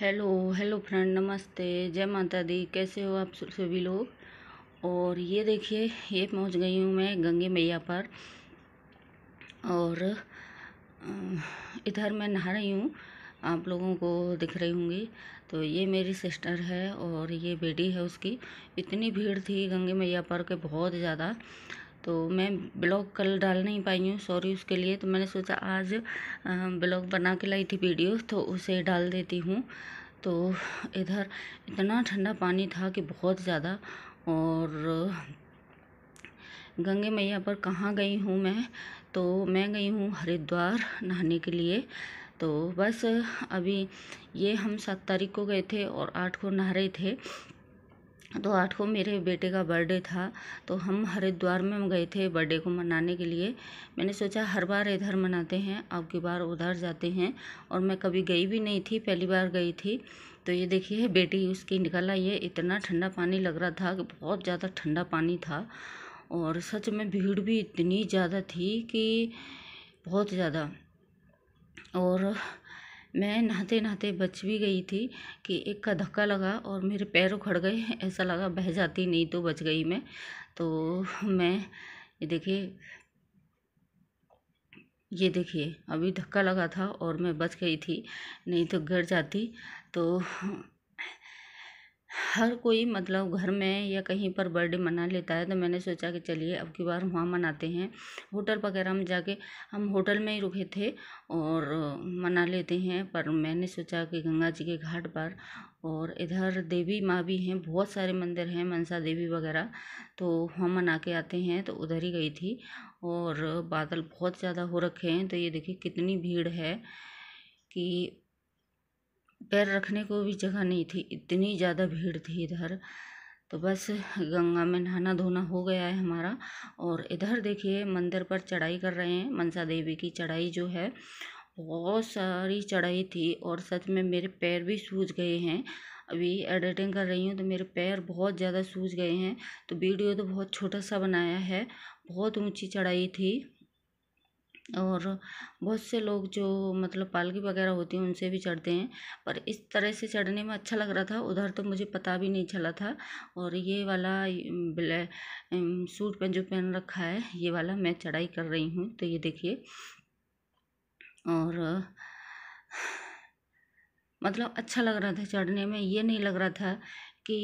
Hello hello friend नमस्ते जय माता दी कैसे हो आप सभी लोग और ये देखिए ये पहुंच गई हूँ मैं गंगे मैया पर और इधर मैं नहा रही हूँ आप लोगों को दिख रही होंगी तो ये मेरी सिस्टर है और ये बेटी है उसकी इतनी भीड़ थी गंगे मैया पर के बहुत ज़्यादा तो मैं ब्लॉग कल डाल नहीं पाई हूँ सॉरी उसके लिए तो मैंने सोचा आज ब्लॉग बना के लाई थी वीडियो तो उसे डाल देती हूँ तो इधर इतना ठंडा पानी था कि बहुत ज़्यादा और गंगे मैया पर कहाँ गई हूँ मैं तो मैं गई हूँ हरिद्वार नहाने के लिए तो बस अभी ये हम सात तारीख को गए थे और आठ को नहा रहे थे तो आठ को मेरे बेटे का बर्थडे था तो हम हरिद्वार में हम गए थे बर्थडे को मनाने के लिए मैंने सोचा हर बार इधर मनाते हैं अब की बार उधर जाते हैं और मैं कभी गई भी नहीं थी पहली बार गई थी तो ये देखिए बेटी उसकी निकल आई है इतना ठंडा पानी लग रहा था कि बहुत ज़्यादा ठंडा पानी था और सच में भीड़ भी इतनी ज़्यादा थी कि बहुत ज़्यादा और मैं नहाते नहाते बच भी गई थी कि एक का धक्का लगा और मेरे पैर उखड़ गए ऐसा लगा बह जाती नहीं तो बच गई मैं तो मैं ये देखिए ये देखिए अभी धक्का लगा था और मैं बच गई थी नहीं तो गिर जाती तो हर कोई मतलब घर में या कहीं पर बर्थडे मना लेता है तो मैंने सोचा कि चलिए अब की बार वहाँ मनाते हैं होटल वगैरह में जाके हम होटल में ही रुके थे और मना लेते हैं पर मैंने सोचा कि गंगा जी के घाट पर और इधर देवी माँ भी हैं बहुत सारे मंदिर हैं मनसा देवी वगैरह तो वहाँ मना के आते हैं तो उधर ही गई थी और बादल बहुत ज़्यादा हो रखे हैं तो ये देखिए कितनी भीड़ है कि पैर रखने को भी जगह नहीं थी इतनी ज़्यादा भीड़ थी इधर तो बस गंगा में नहाना धोना हो गया है हमारा और इधर देखिए मंदिर पर चढ़ाई कर रहे हैं मनसा देवी की चढ़ाई जो है बहुत सारी चढ़ाई थी और सच में मेरे पैर भी सूज गए हैं अभी एडिटिंग कर रही हूँ तो मेरे पैर बहुत ज़्यादा सूज गए हैं तो वीडियो तो बहुत छोटा सा बनाया है बहुत ऊंची चढ़ाई थी और बहुत से लोग जो मतलब पालकी वगैरह होती हैं उनसे भी चढ़ते हैं पर इस तरह से चढ़ने में अच्छा लग रहा था उधर तो मुझे पता भी नहीं चला था और ये वाला ब्लै सूट पहन जो पहन रखा है ये वाला मैं चढ़ाई कर रही हूँ तो ये देखिए और मतलब अच्छा लग रहा था चढ़ने में ये नहीं लग रहा था कि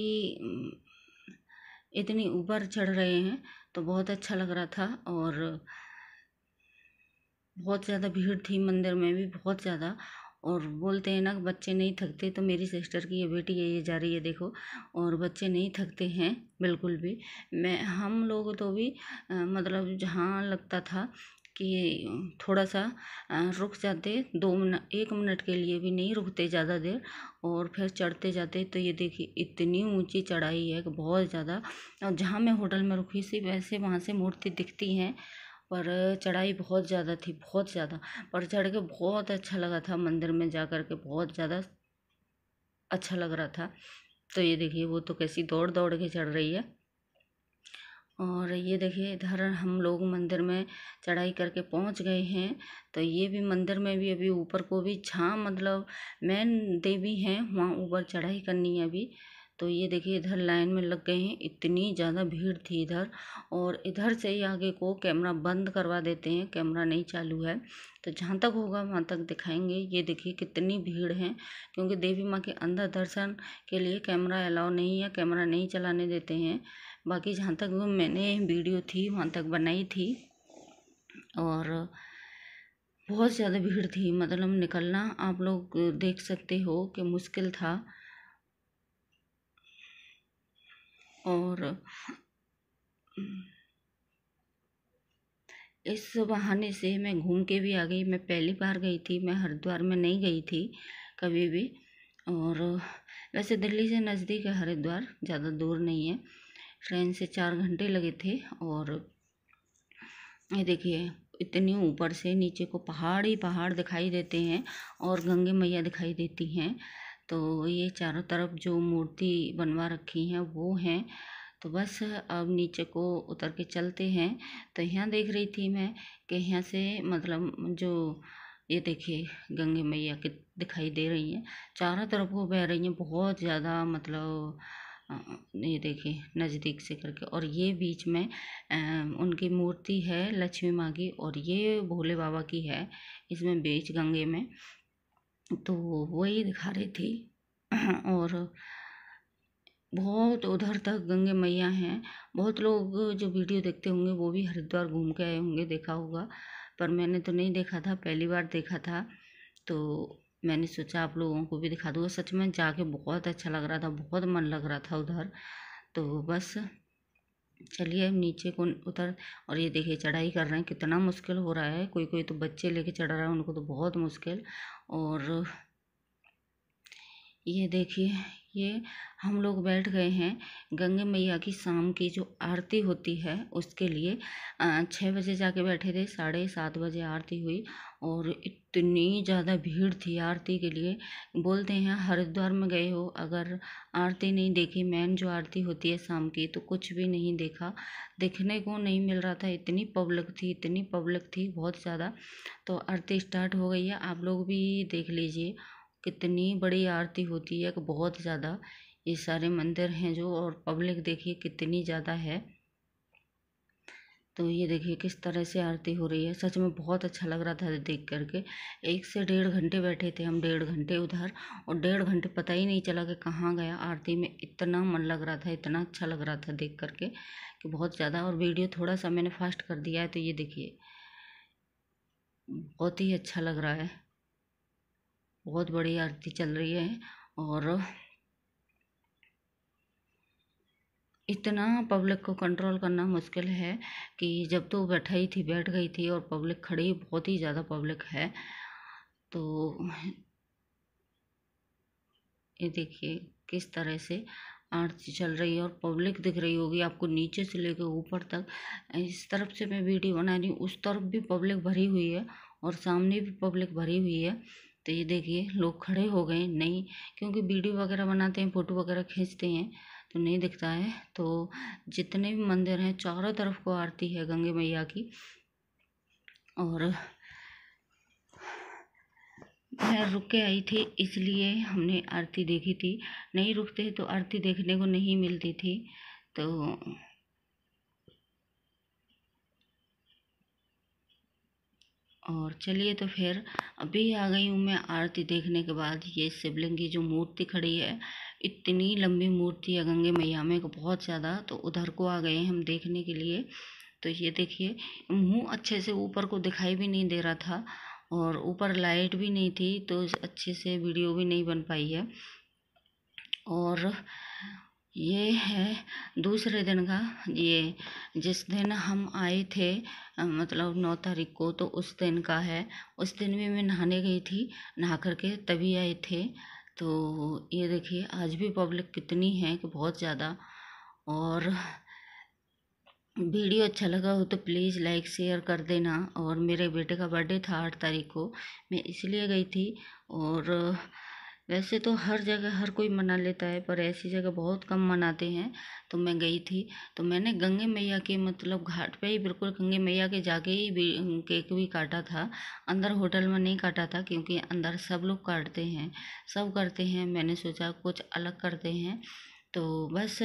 इतनी ऊपर चढ़ रहे हैं तो बहुत अच्छा लग रहा था और बहुत ज़्यादा भीड़ थी मंदिर में भी बहुत ज़्यादा और बोलते हैं ना बच्चे नहीं थकते तो मेरी सिस्टर की ये बेटी है ये जा रही है देखो और बच्चे नहीं थकते हैं बिल्कुल भी मैं हम लोग तो भी मतलब जहाँ लगता था कि थोड़ा सा रुक जाते दो मिनट एक मिनट के लिए भी नहीं रुकते ज़्यादा देर और फिर चढ़ते जाते तो ये देखिए इतनी ऊंची चढ़ाई है कि बहुत ज़्यादा और जहाँ मैं होटल में रुकी सी वैसे वहाँ से मूर्ति दिखती हैं पर चढ़ाई बहुत ज़्यादा थी बहुत ज़्यादा पर चढ़ के बहुत अच्छा लगा था मंदिर में जा कर के बहुत ज़्यादा अच्छा लग रहा था तो ये देखिए वो तो कैसी दौड़ दौड़ के चढ़ रही है और ये देखिए इधर हम लोग मंदिर में चढ़ाई करके पहुंच गए हैं तो ये भी मंदिर में भी अभी ऊपर को भी छाँ मतलब मैन देवी हैं वहाँ ऊपर चढ़ाई करनी है अभी तो ये देखिए इधर लाइन में लग गए हैं इतनी ज़्यादा भीड़ थी इधर और इधर से ही आगे को कैमरा बंद करवा देते हैं कैमरा नहीं चालू है तो जहाँ तक होगा वहाँ तक दिखाएंगे ये देखिए कितनी भीड़ है क्योंकि देवी माँ के अंदर दर्शन के लिए कैमरा अलाउ नहीं है कैमरा नहीं चलाने देते हैं बाकी जहाँ तक मैंने वीडियो थी वहाँ तक बनाई थी और बहुत ज़्यादा भीड़ थी मतलब निकलना आप लोग देख सकते हो कि मुश्किल था और इस बहाने से मैं घूम के भी आ गई मैं पहली बार गई थी मैं हरिद्वार में नहीं गई थी कभी भी और वैसे दिल्ली से नज़दीक है हरिद्वार ज़्यादा दूर नहीं है ट्रेन से चार घंटे लगे थे और ये देखिए इतने ऊपर से नीचे को पहाड़ ही पहाड़ दिखाई देते हैं और गंगे मैया दिखाई देती हैं तो ये चारों तरफ जो मूर्ति बनवा रखी हैं वो हैं तो बस अब नीचे को उतर के चलते हैं तो यहाँ देख रही थी मैं कि यहाँ से मतलब जो ये देखिए गंगे मैया के दिखाई दे रही हैं चारों तरफ वो बह रही हैं बहुत ज़्यादा मतलब ये देखिए नज़दीक से करके और ये बीच में उनकी मूर्ति है लक्ष्मी माँ की और ये भोले बाबा की है इसमें बीच गंगे में तो वही दिखा रही थी हाँ। और बहुत उधर तक गंगे मैया हैं बहुत लोग जो वीडियो देखते होंगे वो भी हरिद्वार घूम के आए होंगे देखा होगा पर मैंने तो नहीं देखा था पहली बार देखा था तो मैंने सोचा आप लोगों को भी दिखा दूँगा सच में जाके बहुत अच्छा लग रहा था बहुत मन लग रहा था उधर तो बस चलिए हम नीचे को उतर और ये देखिए चढ़ाई कर रहे हैं कितना मुश्किल हो रहा है कोई कोई तो बच्चे लेके चढ़ रहा है उनको तो बहुत मुश्किल और ये देखिए ये हम लोग बैठ गए हैं गंगे मैया की शाम की जो आरती होती है उसके लिए छः बजे जाके बैठे थे साढ़े सात बजे आरती हुई और इतनी ज़्यादा भीड़ थी आरती के लिए बोलते हैं हरिद्वार में गए हो अगर आरती नहीं देखी मेन जो आरती होती है शाम की तो कुछ भी नहीं देखा देखने को नहीं मिल रहा था इतनी पब्लिक थी इतनी पब्लिक थी बहुत ज़्यादा तो आरती स्टार्ट हो गई है आप लोग भी देख लीजिए कितनी बड़ी आरती होती है कि बहुत ज़्यादा ये सारे मंदिर हैं जो और पब्लिक देखिए कितनी ज़्यादा है तो ये देखिए किस तरह से आरती हो रही है सच में बहुत अच्छा लग रहा था देख करके एक से डेढ़ घंटे बैठे थे हम डेढ़ घंटे उधर और डेढ़ घंटे पता ही नहीं चला कि कहाँ गया आरती में इतना मन लग रहा था इतना अच्छा लग रहा था देख करके कि बहुत ज़्यादा और वीडियो थोड़ा सा मैंने फास्ट कर दिया है तो ये देखिए बहुत ही अच्छा लग रहा है बहुत बड़ी आरती चल रही है और इतना पब्लिक को कंट्रोल करना मुश्किल है कि जब तो बैठा ही थी बैठ गई थी और पब्लिक खड़ी बहुत ही ज़्यादा पब्लिक है तो ये देखिए किस तरह से आरती चल रही है और पब्लिक दिख रही होगी आपको नीचे से लेकर ऊपर तक इस तरफ से मैं वीडियो बना रही हूँ उस तरफ भी पब्लिक भरी हुई है और सामने भी पब्लिक भरी हुई है तो ये देखिए लोग खड़े हो गए नहीं क्योंकि वीडियो वगैरह बनाते हैं फ़ोटो वगैरह खींचते हैं तो नहीं दिखता है तो जितने भी मंदिर हैं चारों तरफ को आरती है गंगे मैया की और मैं रुक के आई थी इसलिए हमने आरती देखी थी नहीं रुकते तो आरती देखने को नहीं मिलती थी तो और चलिए तो फिर अभी आ गई हूँ मैं आरती देखने के बाद ये शिवलिंग की जो मूर्ति खड़ी है इतनी लंबी मूर्ति है गंगे मैया में बहुत ज़्यादा तो उधर को आ गए हम देखने के लिए तो ये देखिए मुँह अच्छे से ऊपर को दिखाई भी नहीं दे रहा था और ऊपर लाइट भी नहीं थी तो अच्छे से वीडियो भी नहीं बन पाई है और ये है दूसरे दिन का ये जिस दिन हम आए थे मतलब नौ तारीख को तो उस दिन का है उस दिन भी मैं नहाने गई थी नहा करके तभी आए थे तो ये देखिए आज भी पब्लिक कितनी है कि बहुत ज़्यादा और वीडियो अच्छा लगा हो तो प्लीज़ लाइक शेयर कर देना और मेरे बेटे का बर्थडे था आठ तारीख को मैं इसलिए गई थी और वैसे तो हर जगह हर कोई मना लेता है पर ऐसी जगह बहुत कम मनाते हैं तो मैं गई थी तो मैंने गंगे मैया के मतलब घाट पे ही बिल्कुल गंगे मैया के जाके ही केक भी काटा था अंदर होटल में नहीं काटा था क्योंकि अंदर सब लोग काटते हैं सब करते हैं मैंने सोचा कुछ अलग करते हैं तो बस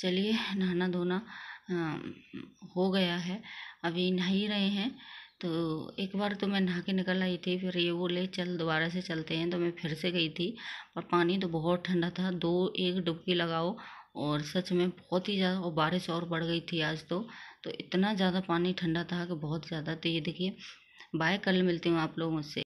चलिए नहाना धोना हो गया है अभी नहा ही रहे हैं तो एक बार तो मैं नहा के निकल आई थी फिर ये बोले चल दोबारा से चलते हैं तो मैं फिर से गई थी और पानी तो बहुत ठंडा था दो एक डुबकी लगाओ और सच में बहुत ही ज़्यादा और बारिश और बढ़ गई थी आज तो तो इतना ज़्यादा पानी ठंडा था कि बहुत ज़्यादा तो ये देखिए बाय कल मिलती हूँ आप लोगों से